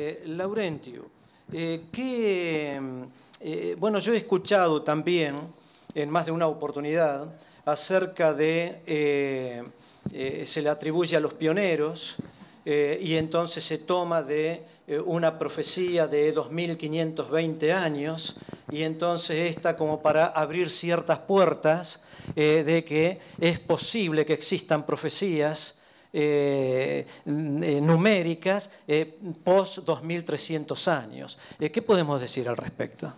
Eh, Laurentio, eh, eh, bueno, yo he escuchado también en más de una oportunidad acerca de, se le atribuye a los pioneros y entonces se toma de una profecía de 2520 años y entonces está como para abrir ciertas puertas de que es posible que existan profecías eh, eh, numéricas eh, post 2300 años. ¿Qué podemos decir al respecto?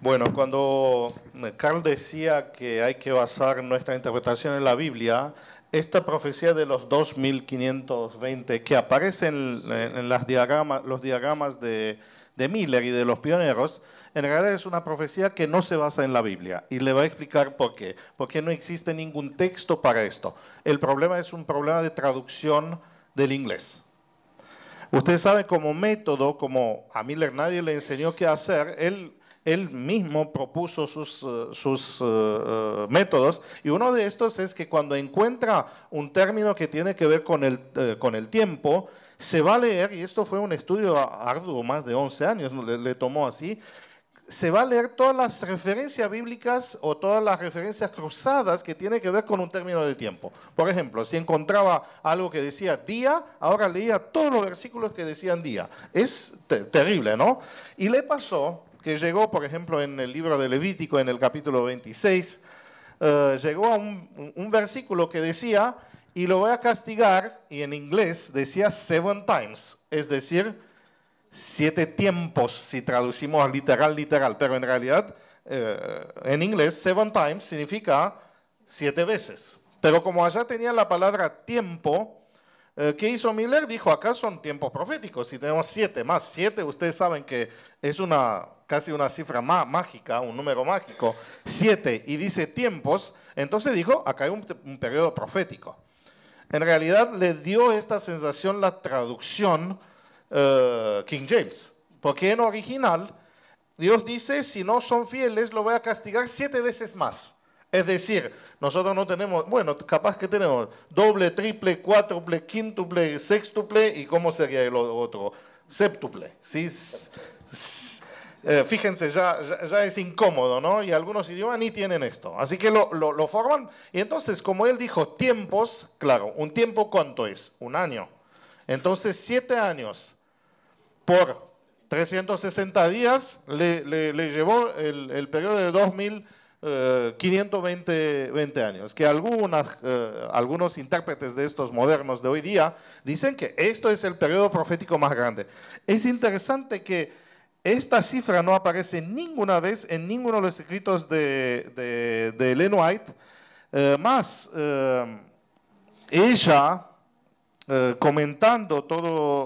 Bueno, cuando Carl decía que hay que basar nuestra interpretación en la Biblia, esta profecía de los 2520 que aparece en, los diagramas de, de Miller y de los pioneros, en realidad es una profecía que no se basa en la Biblia. Y le voy a explicar por qué. Porque no existe ningún texto para esto. El problema es un problema de traducción del inglés. Usted sabe como método, como a Miller nadie le enseñó qué hacer, él él mismo propuso sus, eh, sus eh, eh, métodos y uno de estos es que cuando encuentra un término que tiene que ver con el, con el tiempo, se va a leer, y esto fue un estudio arduo, más de 11 años le, tomó así, se va a leer todas las referencias bíblicas o todas las referencias cruzadas que tiene que ver con un término de tiempo. Por ejemplo, si encontraba algo que decía día, ahora leía todos los versículos que decían día. Es terrible, ¿no? Y le pasó que llegó, por ejemplo, en el libro de Levítico, en el capítulo 26, eh, llegó a un, versículo que decía, y lo voy a castigar, y en inglés decía seven times, es decir, siete tiempos, si traducimos literal, literal, pero en realidad eh, en inglés seven times significa siete veces. Pero como allá tenía la palabra tiempo, eh, ¿Qué hizo Miller? Dijo, acá son tiempos proféticos, si tenemos siete más siete, ustedes saben que es una casi una cifra mágica, un número mágico, siete, y dice tiempos, entonces dijo, acá hay un, periodo profético. En realidad le dio esta sensación la traducción eh, King James, porque en original Dios dice, si no son fieles, lo voy a castigar siete veces más. Es decir, nosotros no tenemos, bueno, capaz que tenemos doble, triple, cuádruple, quíntuple, sextuple y cómo sería el otro, séptuple. ¿sí? Eh, fíjense, ya, es incómodo, ¿no? Y algunos idiomas ni tienen esto. Así que lo, forman. Y entonces, como él dijo, tiempos, claro, un tiempo cuánto es? Un año. Entonces, siete años por 360 días le, llevó el, el periodo de 2000 520 eh, 20 años, que eh, algunos intérpretes de estos modernos de hoy día dicen que esto es el periodo profético más grande. Es interesante que esta cifra no aparece ninguna vez en ninguno de los escritos de, de, White, eh, más ella comentando todo,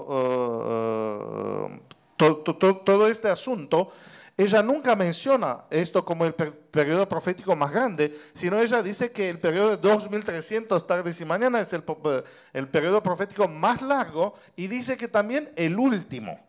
todo este asunto, ella nunca menciona esto como el periodo profético más grande, sino ella dice que el periodo de 2300 tardes y mañana es el, eh, el periodo profético más largo y dice que también el último.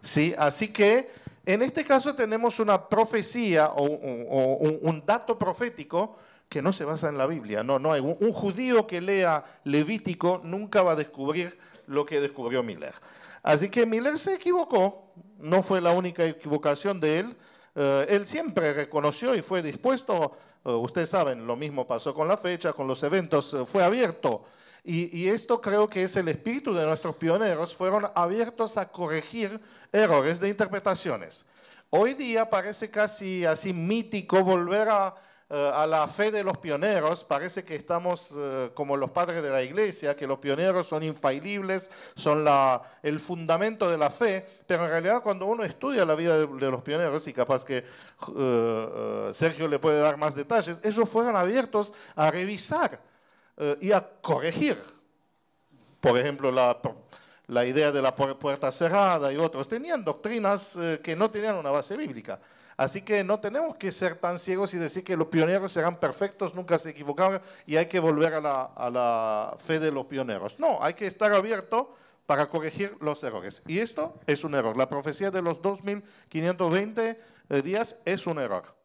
¿Sí? Así que en este caso tenemos una profecía o un dato profético que no se basa en la Biblia. No, no hay. Un, judío que lea Levítico nunca va a descubrir lo que descubrió Miller. Así que Miller se equivocó, no fue la única equivocación de él. Eh, él siempre reconoció y fue dispuesto, eh, ustedes saben, lo mismo pasó con la fecha, con los eventos, eh, fue abierto. y, esto creo que es el espíritu de nuestros pioneros, fueron abiertos a corregir errores de interpretaciones. Hoy día parece casi así mítico volver a eh, a la fe de los pioneros, parece que estamos eh, como los padres de la iglesia, que los pioneros son infalibles, son el fundamento de la fe, pero en realidad cuando uno estudia la vida de, los pioneros, y capaz que eh, Sergio le puede dar más detalles, ellos fueron abiertos a revisar y a corregir. Por ejemplo, la la idea de la puerta cerrada y otros. Tenían doctrinas eh, que no tenían una base bíblica. Así que no tenemos que ser tan ciegos y decir que los pioneros serán perfectos, nunca se equivocaban y hay que volver a la, a la fe de los pioneros. No, hay que estar abierto para corregir los errores. Y esto es un error. La profecía de los 2520 eh, días es un error.